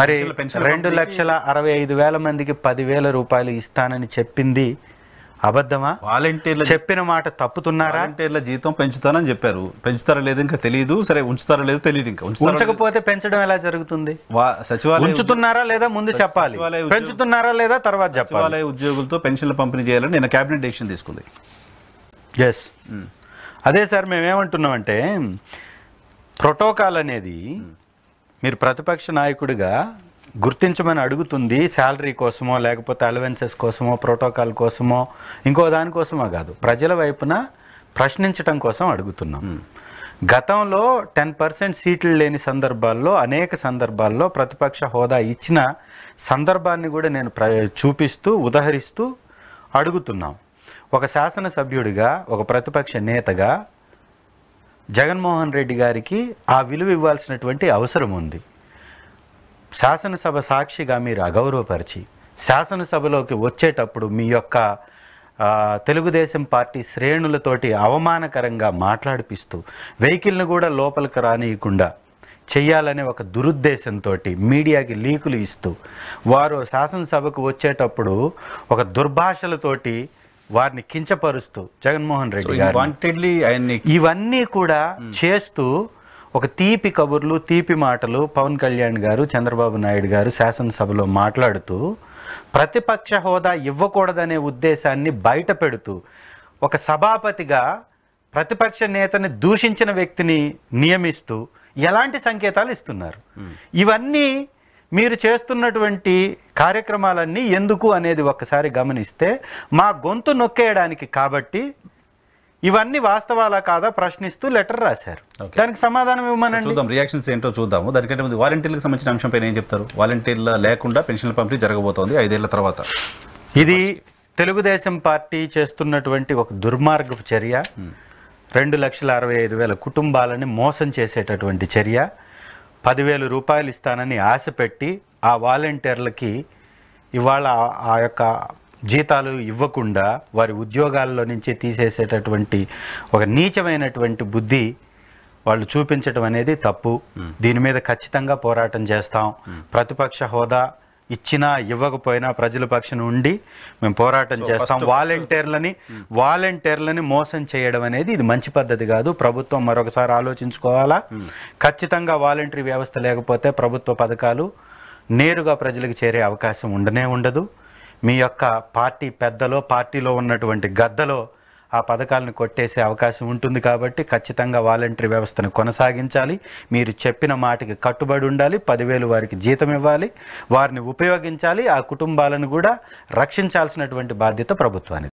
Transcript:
మరి రెండు లక్షల అరవై ఐదు వేల మందికి పదివేల రూపాయలు ఇస్తానని చెప్పింది అబద్ధమా వాలంటీర్లు చెప్పిన మాట తప్పుతున్నారా వాలంటీర్ల జీతం పెంచుతానని చెప్పారు పెంచుతారా లేదు ఇంకా తెలియదు సరే ఉంచుతారా లేదు తెలియదు ఇంకా ఉంచకపోతే పెంచడం ఎలా జరుగుతుంది సచివాలయం ఉంచుతున్నారా లేదా ముందు చెప్పాలి పెంచుతున్నారా లేదా తర్వాత చెప్పాలి ఉద్యోగులతో పెన్షన్లు పంపిణీ చేయాలని నేను కేబినెట్ డెసిషన్ తీసుకుంది ఎస్ అదే సార్ మేమేమంటున్నామంటే ప్రోటోకాల్ అనేది మీరు ప్రతిపక్ష నాయకుడిగా గుర్తించమని అడుగుతుంది శాలరీ కోసమో లేకపోతే అలవెన్సెస్ కోసమో ప్రోటోకాల్ కోసమో ఇంకో దానికోసమో కాదు ప్రజల వైపున ప్రశ్నించడం కోసం అడుగుతున్నాం గతంలో టెన్ పర్సెంట్ సీట్లు లేని సందర్భాల్లో అనేక సందర్భాల్లో ప్రతిపక్ష హోదా ఇచ్చిన సందర్భాన్ని కూడా నేను ప్ర చూపిస్తూ ఉదహరిస్తూ అడుగుతున్నాం ఒక శాసనసభ్యుడిగా ఒక ప్రతిపక్ష నేతగా జగన్మోహన్ రెడ్డి గారికి ఆ విలువ ఇవ్వాల్సినటువంటి అవసరం ఉంది శాసనసభ సాక్షిగా మీరు అగౌరవపరిచి శాసనసభలోకి వచ్చేటప్పుడు మీ యొక్క తెలుగుదేశం పార్టీ శ్రేణులతోటి అవమానకరంగా మాట్లాడిపిస్తూ వెహికల్ను కూడా లోపలికి రానియకుండా చేయాలనే ఒక దురుద్దేశంతో మీడియాకి లీకులు ఇస్తూ వారు శాసనసభకు వచ్చేటప్పుడు ఒక దుర్భాషలతోటి వారిని కించపరుస్తూ జగన్మోహన్ రెడ్డి గారు ఇవన్నీ కూడా hmm. చేస్తూ ఒక తీపి కబుర్లు తీపి మాటలు పవన్ కళ్యాణ్ గారు చంద్రబాబు నాయుడు గారు శాసనసభలో మాట్లాడుతూ ప్రతిపక్ష హోదా ఇవ్వకూడదనే ఉద్దేశాన్ని బయట పెడుతూ ఒక సభాపతిగా ప్రతిపక్ష నేతని దూషించిన వ్యక్తిని నియమిస్తూ ఎలాంటి సంకేతాలు ఇస్తున్నారు hmm. ఇవన్నీ మీరు చేస్తున్నటువంటి కార్యక్రమాలన్నీ ఎందుకు అనేది ఒక్కసారి గమనిస్తే మా గొంతు నొక్కేయడానికి కాబట్టి ఇవన్నీ వాస్తవాలా కాదా ప్రశ్నిస్తూ లెటర్ రాశారు దానికి సమాధానం ఇవ్వమని చూద్దాం రియాక్షన్స్ ఏంటో చూద్దాము దానికంటే ముందు వాలంటీర్లకు సంబంధించిన అంశంపై ఏం చెప్తారు వాలంటీర్ల లేకుండా పెన్షన్ల పంపిణీ జరగబోతోంది ఐదేళ్ల తర్వాత ఇది తెలుగుదేశం పార్టీ చేస్తున్నటువంటి ఒక దుర్మార్గపు చర్య hmm. రెండు లక్షల అరవై ఐదు వేల కుటుంబాలని మోసం చేసేటటువంటి చర్య పదివేల రూపాయలు ఇస్తానని ఆశ పెట్టి ఆ వాలంటీర్లకి ఇవాళ ఆ యొక్క జీతాలు ఇవ్వకుండా వారి ఉద్యోగాల్లో నుంచి తీసేసేటటువంటి ఒక నీచమైనటువంటి బుద్ధి వాళ్ళు చూపించడం అనేది తప్పు దీని మీద ఖచ్చితంగా పోరాటం చేస్తాం ప్రతిపక్ష హోదా ఇచ్చినా ఇవ్వకపోయినా ప్రజల పక్షం ఉండి మేము పోరాటం చేస్తాం వాలంటీర్లని hmm. వాలంటీర్లని మోసం చేయడం అనేది ఇది మంచి పద్ధతి కాదు ప్రభుత్వం మరొకసారి ఆలోచించుకోవాలా hmm. ఖచ్చితంగా వాలంటరీ వ్యవస్థ లేకపోతే ప్రభుత్వ పథకాలు నేరుగా ప్రజలకు చేరే అవకాశం ఉండనే ఉండదు మీ యొక్క పార్టీ పెద్దలో పార్టీలో ఉన్నటువంటి గద్దలో ఆ పథకాలను కొట్టేసే అవకాశం ఉంటుంది కాబట్టి ఖచ్చితంగా వాలంటరీ వ్యవస్థను కొనసాగించాలి మీరు చెప్పిన మాటకి కట్టుబడి ఉండాలి పదివేలు వారికి జీతం ఇవ్వాలి వారిని ఉపయోగించాలి ఆ కుటుంబాలను కూడా రక్షించాల్సినటువంటి బాధ్యత ప్రభుత్వానికి